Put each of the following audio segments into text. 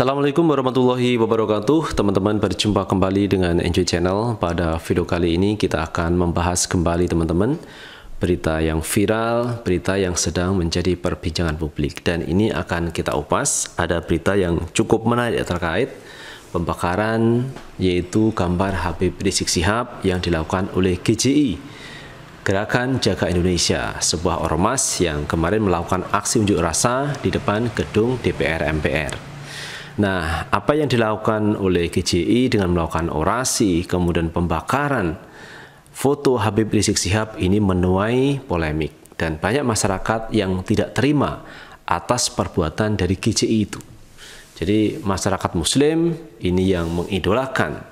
Assalamualaikum warahmatullahi wabarakatuh Teman-teman berjumpa kembali dengan Enjoy Channel Pada video kali ini kita akan membahas kembali teman-teman Berita yang viral, berita yang sedang menjadi perbincangan publik Dan ini akan kita upas Ada berita yang cukup menarik terkait Pembakaran yaitu gambar Habib Rizik Sihab yang dilakukan oleh GJI e, Gerakan Jaga Indonesia, sebuah ormas yang kemarin melakukan aksi unjuk rasa di depan gedung DPR MPR. Nah, apa yang dilakukan oleh KJI dengan melakukan orasi, kemudian pembakaran foto Habib Rizik Sihab ini menuai polemik dan banyak masyarakat yang tidak terima atas perbuatan dari KJI itu. Jadi masyarakat muslim ini yang mengidolakan,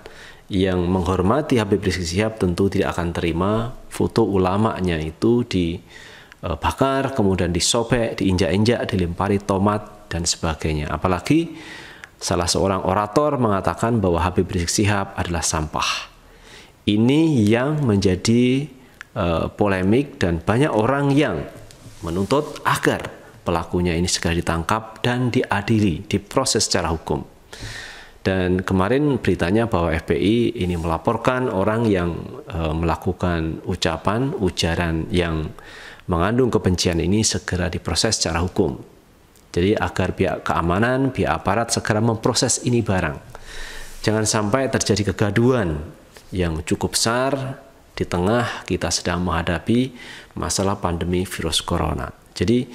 yang menghormati Habib Rizik Sihab tentu tidak akan terima foto ulamanya itu dibakar, kemudian disobek, diinjak-injak, dilempari tomat dan sebagainya. Apalagi Salah seorang orator mengatakan bahwa Habib Rizik Sihab adalah sampah. Ini yang menjadi uh, polemik dan banyak orang yang menuntut agar pelakunya ini segera ditangkap dan diadili, diproses secara hukum. Dan kemarin beritanya bahwa FPI ini melaporkan orang yang e, melakukan ucapan, ujaran yang mengandung kebencian ini segera diproses secara hukum. Jadi agar pihak keamanan, pihak aparat segera memproses ini barang. Jangan sampai terjadi kegaduan yang cukup besar di tengah kita sedang menghadapi masalah pandemi virus corona. Jadi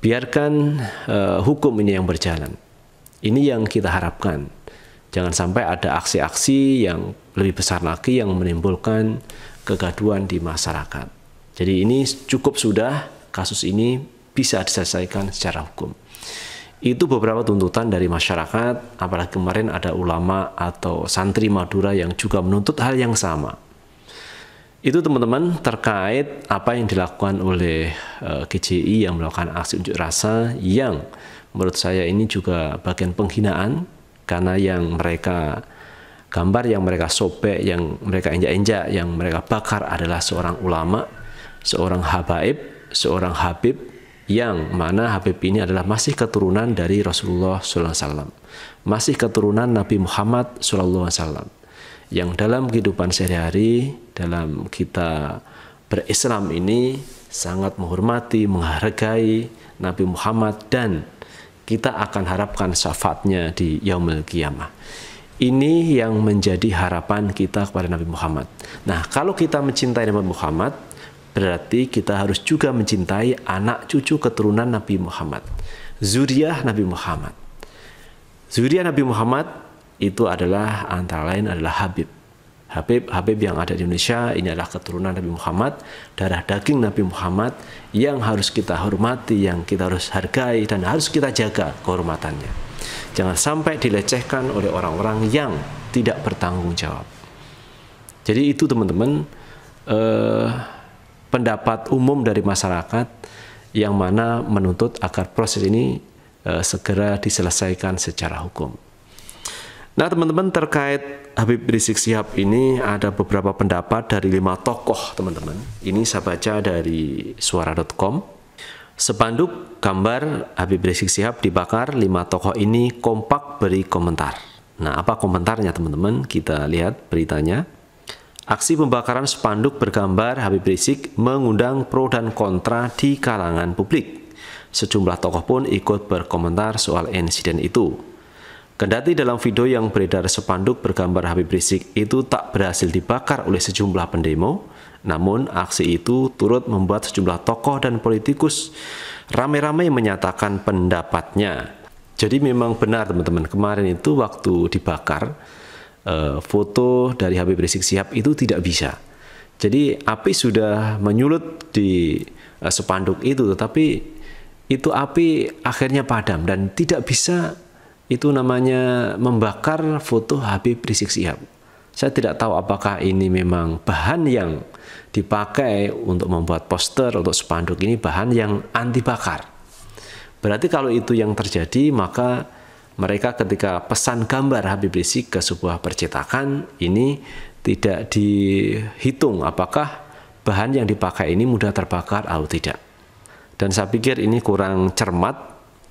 biarkan uh, hukum ini yang berjalan. Ini yang kita harapkan. Jangan sampai ada aksi-aksi yang lebih besar lagi yang menimbulkan kegaduan di masyarakat. Jadi ini cukup sudah kasus ini bisa diselesaikan secara hukum. Itu beberapa tuntutan dari masyarakat, apalagi kemarin ada ulama atau santri Madura yang juga menuntut hal yang sama. Itu teman-teman terkait apa yang dilakukan oleh uh, eh, KJI yang melakukan aksi unjuk rasa yang menurut saya ini juga bagian penghinaan karena yang mereka gambar yang mereka sobek, yang mereka injak-injak, yang mereka bakar adalah seorang ulama, seorang habaib, seorang habib yang mana Habib ini adalah masih keturunan dari Rasulullah SAW, masih keturunan Nabi Muhammad SAW, yang dalam kehidupan sehari-hari, dalam kita berislam ini sangat menghormati, menghargai Nabi Muhammad dan kita akan harapkan syafaatnya di yaumul kiamah. Ini yang menjadi harapan kita kepada Nabi Muhammad. Nah, kalau kita mencintai Nabi Muhammad, Berarti kita harus juga mencintai anak cucu keturunan Nabi Muhammad. Zuriyah Nabi Muhammad. Zuriyah Nabi Muhammad itu adalah antara lain adalah Habib. Habib Habib yang ada di Indonesia ini adalah keturunan Nabi Muhammad, darah daging Nabi Muhammad yang harus kita hormati, yang kita harus hargai dan harus kita jaga kehormatannya. Jangan sampai dilecehkan oleh orang-orang yang tidak bertanggung jawab. Jadi itu teman-teman eh, pendapat umum dari masyarakat yang mana menuntut agar proses ini e, segera diselesaikan secara hukum. Nah, teman-teman terkait Habib Rizik Sihab ini ada beberapa pendapat dari lima tokoh, teman-teman. Ini saya baca dari suara.com. Sepanduk gambar Habib Rizik Sihab dibakar, lima tokoh ini kompak beri komentar. Nah, apa komentarnya teman-teman? Kita lihat beritanya. Aksi pembakaran spanduk bergambar Habib Rizik mengundang pro dan kontra di kalangan publik. Sejumlah tokoh pun ikut berkomentar soal insiden itu. Kendati dalam video yang beredar spanduk bergambar Habib Rizik itu tak berhasil dibakar oleh sejumlah pendemo, namun aksi itu turut membuat sejumlah tokoh dan politikus ramai-ramai menyatakan pendapatnya. Jadi memang benar teman-teman, kemarin itu waktu dibakar, Eh, foto dari Habib Rizik Sihab itu tidak bisa. Jadi api sudah menyulut di uh, sepanduk itu, tetapi itu api akhirnya padam dan tidak bisa itu namanya membakar foto Habib Rizik Sihab. Saya tidak tahu apakah ini memang bahan yang dipakai untuk membuat poster untuk spanduk ini bahan yang anti bakar. Berarti kalau itu yang terjadi maka mereka ketika pesan gambar Habib Rizik ke sebuah percetakan ini tidak dihitung apakah bahan yang dipakai ini mudah terbakar atau tidak. Dan saya pikir ini kurang cermat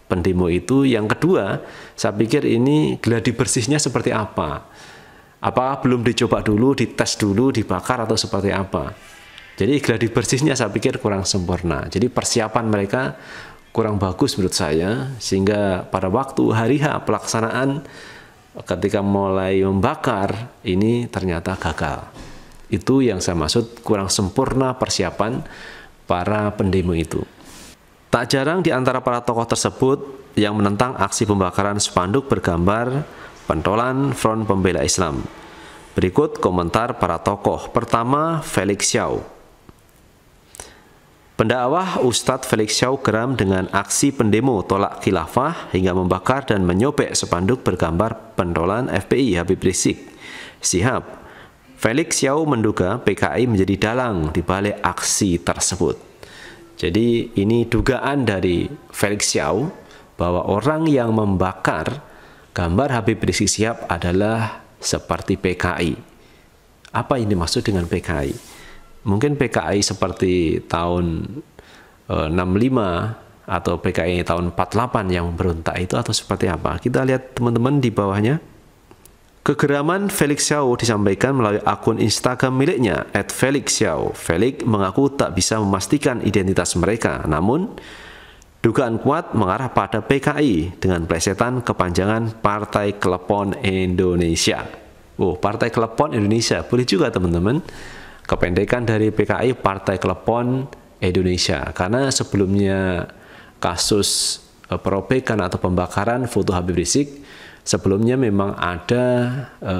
pendemo itu. Yang kedua, saya pikir ini geladi bersihnya seperti apa? Apa belum dicoba dulu, dites dulu, dibakar atau seperti apa? Jadi geladi bersihnya saya pikir kurang sempurna. Jadi persiapan mereka kurang bagus menurut saya sehingga pada waktu hari H pelaksanaan ketika mulai membakar ini ternyata gagal. Itu yang saya maksud kurang sempurna persiapan para pendemo itu. Tak jarang di antara para tokoh tersebut yang menentang aksi pembakaran spanduk bergambar pentolan Front Pembela Islam. Berikut komentar para tokoh. Pertama, Felix Xiao. Pendakwah Ustadz Felix Shaw geram dengan aksi pendemo tolak khilafah hingga membakar dan menyobek sepanduk bergambar pendolan FPI Habib Rizik. Sihab, Felix Shaw menduga PKI menjadi dalang di balik aksi tersebut. Jadi ini dugaan dari Felix Shaw bahwa orang yang membakar gambar Habib Rizik Sihab adalah seperti PKI. Apa ini maksud dengan PKI? mungkin PKI seperti tahun e, eh, 65 atau PKI tahun 48 yang berontak itu atau seperti apa. Kita lihat teman-teman di bawahnya. Kegeraman Felix Xiao disampaikan melalui akun Instagram miliknya @felixxiao. Felix mengaku tak bisa memastikan identitas mereka, namun Dugaan kuat mengarah pada PKI dengan plesetan kepanjangan Partai Klepon Indonesia. Oh, Partai Klepon Indonesia. Boleh juga teman-teman kependekan dari PKI Partai Klepon Indonesia karena sebelumnya kasus e, perobekan atau pembakaran foto Habib Rizik sebelumnya memang ada e,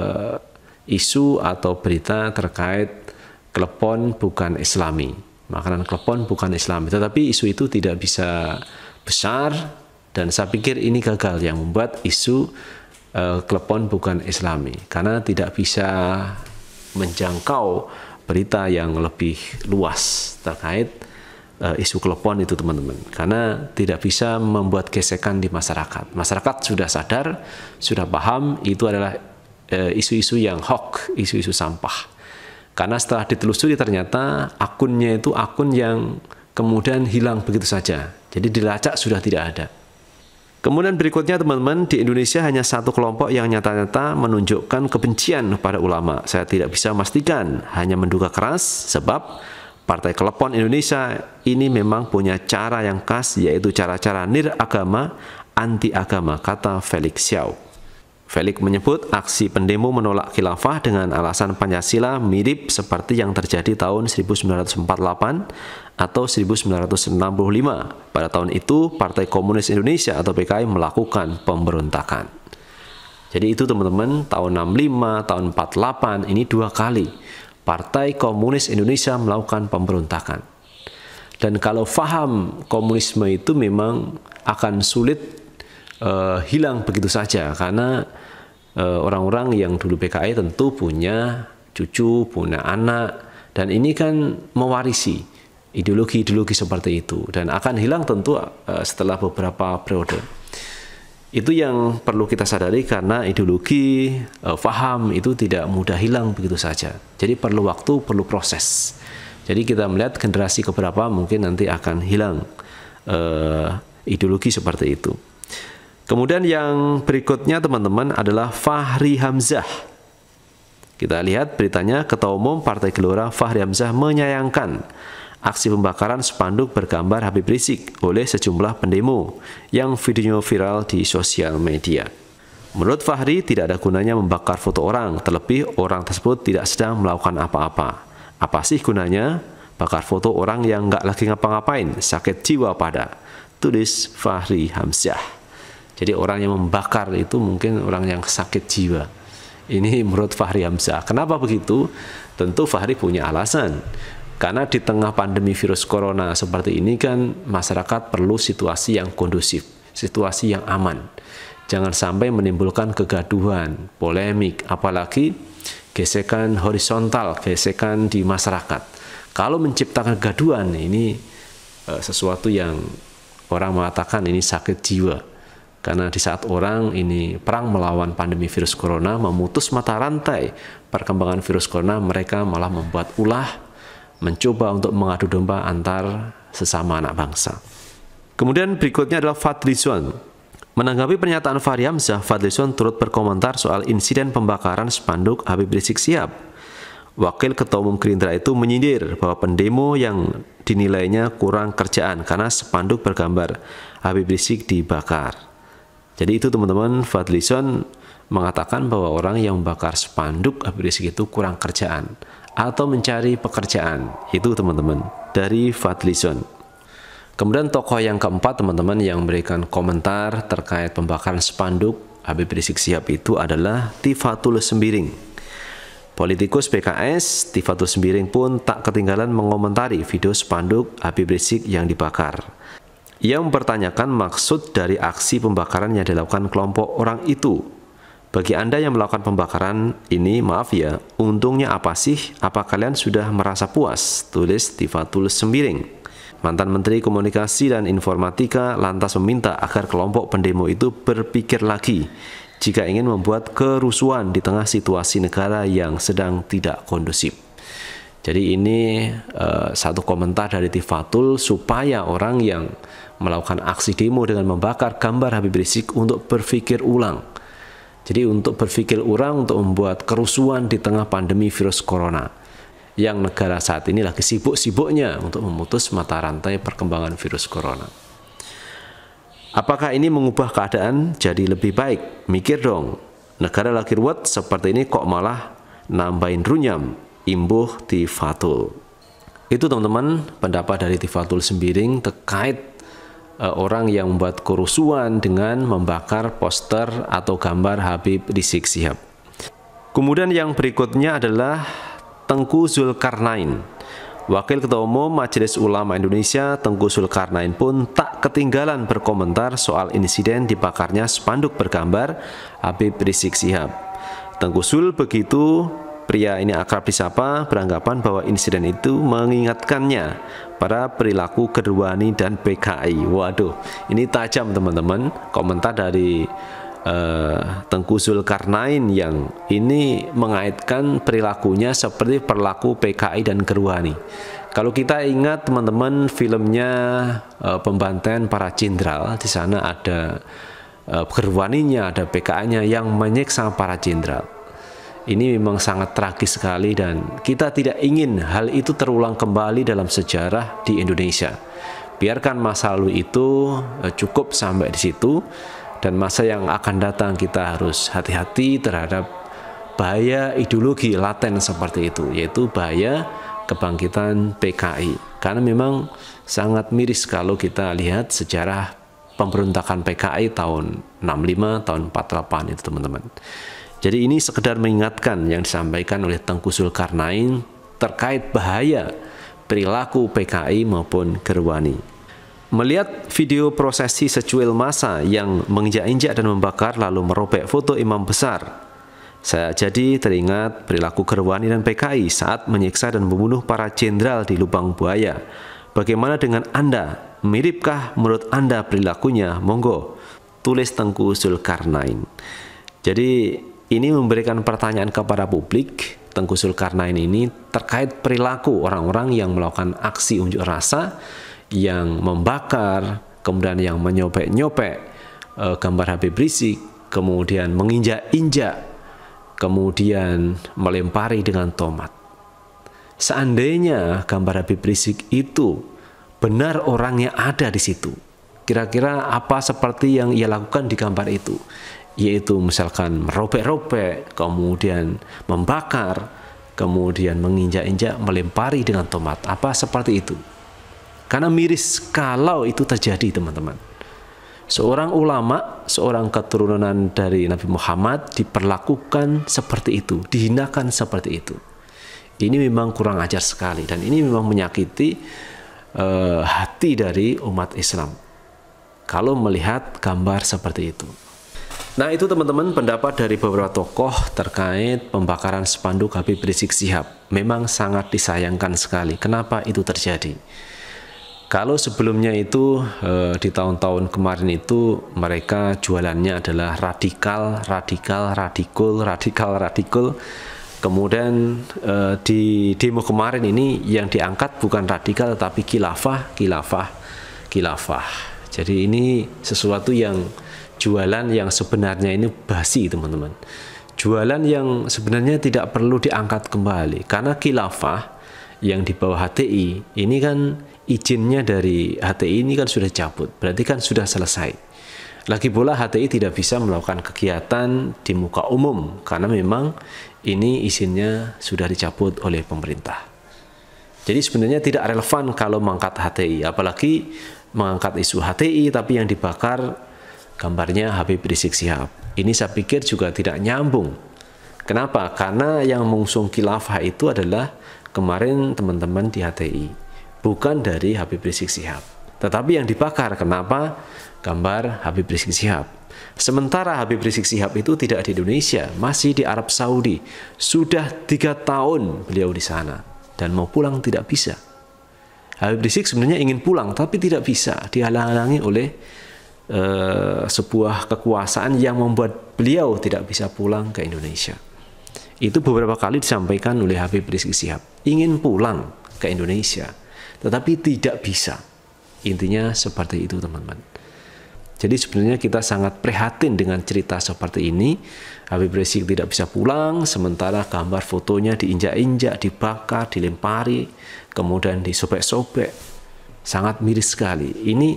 isu atau berita terkait klepon bukan islami makanan klepon bukan islami tetapi isu itu tidak bisa besar dan saya pikir ini gagal yang membuat isu eh, klepon bukan islami karena tidak bisa menjangkau berita yang lebih luas terkait uh, isu klepon itu teman-teman karena tidak bisa membuat gesekan di masyarakat masyarakat sudah sadar sudah paham itu adalah eh, isu-isu uh, yang hoax isu-isu sampah karena setelah ditelusuri ternyata akunnya itu akun yang kemudian hilang begitu saja jadi dilacak sudah tidak ada Kemudian berikutnya teman-teman, di Indonesia hanya satu kelompok yang nyata-nyata menunjukkan kebencian pada ulama. Saya tidak bisa memastikan, hanya menduga keras sebab Partai Kelepon Indonesia ini memang punya cara yang khas yaitu cara-cara niragama, anti agama, kata Felix Xiao. Felix menyebut aksi pendemo menolak khilafah dengan alasan Pancasila mirip seperti yang terjadi tahun 1948 atau 1965. Pada tahun itu, Partai Komunis Indonesia atau PKI melakukan pemberontakan. Jadi itu teman-teman, tahun 65, tahun 48, ini dua kali Partai Komunis Indonesia melakukan pemberontakan. Dan kalau faham komunisme itu memang akan sulit uh, hilang begitu saja karena eh, orang-orang uh, yang dulu PKI tentu punya cucu, punya anak dan ini kan mewarisi ideologi-ideologi seperti itu dan akan hilang tentu uh, setelah beberapa periode. Itu yang perlu kita sadari karena ideologi, uh, faham itu tidak mudah hilang begitu saja. Jadi perlu waktu, perlu proses. Jadi kita melihat generasi keberapa mungkin nanti akan hilang uh, ideologi seperti itu. Kemudian yang berikutnya teman-teman adalah Fahri Hamzah. Kita lihat beritanya, Ketua Umum Partai Gelora Fahri Hamzah menyayangkan aksi pembakaran spanduk bergambar Habib Rizik oleh sejumlah pendemo yang videonya viral di sosial media. Menurut Fahri, tidak ada gunanya membakar foto orang, terlebih orang tersebut tidak sedang melakukan apa-apa. Apa sih gunanya? Bakar foto orang yang nggak lagi ngapa-ngapain, sakit jiwa pada. Tulis Fahri Hamzah. Jadi orang yang membakar itu mungkin orang yang sakit jiwa. Ini menurut Fahri Hamzah. Kenapa begitu? Tentu Fahri punya alasan. Karena di tengah pandemi virus corona seperti ini kan masyarakat perlu situasi yang kondusif, situasi yang aman. Jangan sampai menimbulkan kegaduhan, polemik, apalagi gesekan horizontal, gesekan di masyarakat. Kalau menciptakan kegaduhan ini eh, sesuatu yang orang mengatakan ini sakit jiwa. Karena di saat orang ini perang melawan pandemi virus corona memutus mata rantai perkembangan virus corona, mereka malah membuat ulah mencoba untuk mengadu domba antar sesama anak bangsa. Kemudian berikutnya adalah Fadlizon. Menanggapi pernyataan Fahri Hamzah, Fadlizon turut berkomentar soal insiden pembakaran spanduk Habib Rizik Siap. Wakil Ketua Umum Gerindra itu menyindir bahwa pendemo yang dinilainya kurang kerjaan karena spanduk bergambar Habib Rizik dibakar. Jadi itu teman-teman Fadlison mengatakan bahwa orang yang membakar spanduk habis itu kurang kerjaan atau mencari pekerjaan. Itu teman-teman dari Fadlison. Kemudian tokoh yang keempat teman-teman yang memberikan komentar terkait pembakaran spanduk Habib Rizik Sihab itu adalah Tifatul Sembiring. Politikus PKS Tifatul Sembiring pun tak ketinggalan mengomentari video spanduk Habib Rizik yang dibakar. Ia mempertanyakan maksud dari aksi pembakaran yang dilakukan kelompok orang itu. Bagi Anda yang melakukan pembakaran ini, maaf ya, untungnya apa sih? Apa kalian sudah merasa puas? Tulis Tifatul Sembiring. Mantan Menteri Komunikasi dan Informatika lantas meminta agar kelompok pendemo itu berpikir lagi jika ingin membuat kerusuhan di tengah situasi negara yang sedang tidak kondusif. Jadi ini uh, satu komentar dari Tifatul supaya orang yang melakukan aksi demo dengan membakar gambar Habib Rizik untuk berpikir ulang. Jadi untuk berpikir ulang untuk membuat kerusuhan di tengah pandemi virus corona yang negara saat ini lagi sibuk-sibuknya untuk memutus mata rantai perkembangan virus corona. Apakah ini mengubah keadaan jadi lebih baik? Mikir dong, negara lagi ruwet seperti ini kok malah nambahin runyam, imbuh tifatul. Itu teman-teman pendapat dari Tifatul Sembiring terkait Eh, orang yang membuat kerusuhan dengan membakar poster atau gambar Habib Rizik Sihab. Kemudian yang berikutnya adalah Tengku Zulkarnain. Wakil Ketua Umum Majelis Ulama Indonesia Tengku Zulkarnain pun tak ketinggalan berkomentar soal insiden dibakarnya spanduk bergambar Habib Rizik Sihab. Tengku Zul begitu Pria ini akrab disapa beranggapan bahwa insiden itu mengingatkannya pada perilaku Gerwani dan PKI. Waduh, ini tajam teman-teman. Komentar dari uh, Tengku Zulkarnain yang ini mengaitkan perilakunya seperti perilaku PKI dan Gerwani. Kalau kita ingat teman-teman filmnya uh, pembantaian para jenderal di sana ada uh, eh, Gerwaninya, ada PKI-nya yang menyiksa para jenderal ini memang sangat tragis sekali dan kita tidak ingin hal itu terulang kembali dalam sejarah di Indonesia. Biarkan masa lalu itu eh, cukup sampai di situ dan masa yang akan datang kita harus hati-hati terhadap bahaya ideologi laten seperti itu yaitu bahaya kebangkitan PKI. Karena memang sangat miris kalau kita lihat sejarah pemberontakan PKI tahun 65 tahun 48 itu teman-teman. Jadi ini sekedar mengingatkan yang disampaikan oleh Tengku Zulkarnain terkait bahaya perilaku PKI maupun Gerwani. Melihat video prosesi secuil masa yang menginjak-injak dan membakar lalu merobek foto imam besar, saya jadi teringat perilaku Gerwani dan PKI saat menyiksa dan membunuh para jenderal di Lubang Buaya. Bagaimana dengan Anda? Miripkah menurut Anda perilakunya? Monggo, tulis Tengku Zulkarnain. Jadi ini memberikan pertanyaan kepada publik Tengku Zulkarnain ini terkait perilaku orang-orang yang melakukan aksi unjuk rasa yang membakar, kemudian yang menyopek-nyopek e, gambar Habib Rizik, kemudian menginjak-injak, kemudian melempari dengan tomat. Seandainya gambar Habib Rizik itu benar orangnya ada di situ, kira-kira apa seperti yang ia lakukan di gambar itu yaitu misalkan merobek-robek, kemudian membakar, kemudian menginjak-injak, melempari dengan tomat. Apa seperti itu? Karena miris kalau itu terjadi, teman-teman. Seorang ulama, seorang keturunan dari Nabi Muhammad diperlakukan seperti itu, dihinakan seperti itu. Ini memang kurang ajar sekali dan ini memang menyakiti uh, hati dari umat Islam. Kalau melihat gambar seperti itu. Nah itu teman-teman pendapat dari beberapa tokoh terkait pembakaran spanduk Habib Rizik Sihab. Memang sangat disayangkan sekali. Kenapa itu terjadi? Kalau sebelumnya itu eh, di tahun-tahun kemarin itu mereka jualannya adalah radikal, radikal, radikul, radikal, radikul. Kemudian eh, di demo kemarin ini yang diangkat bukan radikal tapi kilafah, kilafah, kilafah. Jadi ini sesuatu yang jualan yang sebenarnya ini basi teman-teman jualan yang sebenarnya tidak perlu diangkat kembali karena khilafah yang di bawah HTI ini kan izinnya dari HTI ini kan sudah cabut berarti kan sudah selesai lagi pula HTI tidak bisa melakukan kegiatan di muka umum karena memang ini izinnya sudah dicabut oleh pemerintah jadi sebenarnya tidak relevan kalau mengangkat HTI apalagi mengangkat isu HTI tapi yang dibakar gambarnya Habib Rizik Sihab. Ini saya pikir juga tidak nyambung. Kenapa? Karena yang mengusung khilafah itu adalah kemarin teman-teman di HTI, bukan dari Habib Rizik Sihab. Tetapi yang dibakar, kenapa? Gambar Habib Rizik Sihab. Sementara Habib Rizik Sihab itu tidak di Indonesia, masih di Arab Saudi. Sudah tiga tahun beliau di sana dan mau pulang tidak bisa. Habib Rizik sebenarnya ingin pulang tapi tidak bisa, dihalang-halangi oleh Eh, sebuah kekuasaan yang membuat beliau tidak bisa pulang ke Indonesia. Itu beberapa kali disampaikan oleh Habib Rizik Sihab. Ingin pulang ke Indonesia, tetapi tidak bisa. Intinya seperti itu teman-teman. Jadi sebenarnya kita sangat prihatin dengan cerita seperti ini. Habib Rizik tidak bisa pulang, sementara gambar fotonya diinjak-injak, dibakar, dilempari, kemudian disobek-sobek. Sangat miris sekali. Ini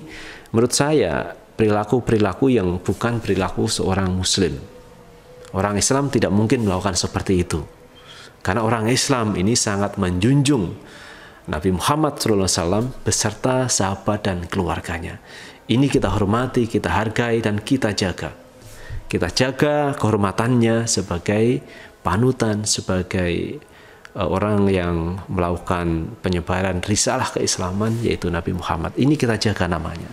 menurut saya perilaku-perilaku yang bukan perilaku seorang muslim. Orang Islam tidak mungkin melakukan seperti itu. Karena orang Islam ini sangat menjunjung Nabi Muhammad SAW beserta sahabat dan keluarganya. Ini kita hormati, kita hargai, dan kita jaga. Kita jaga kehormatannya sebagai panutan, sebagai uh, orang yang melakukan penyebaran risalah keislaman yaitu Nabi Muhammad. Ini kita jaga namanya.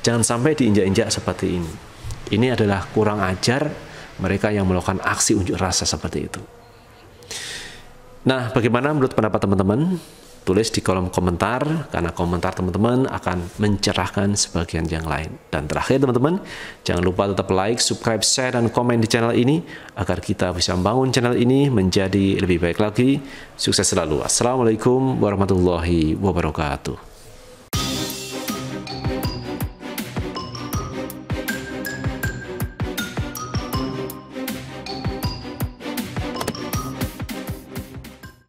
Jangan sampai diinjak-injak seperti ini. Ini adalah kurang ajar mereka yang melakukan aksi unjuk rasa seperti itu. Nah, bagaimana menurut pendapat teman-teman? Tulis di kolom komentar, karena komentar teman-teman akan mencerahkan sebagian yang lain. Dan terakhir teman-teman, jangan lupa tetap like, subscribe, share, dan komen di channel ini, agar kita bisa membangun channel ini menjadi lebih baik lagi. Sukses selalu. Assalamualaikum warahmatullahi wabarakatuh.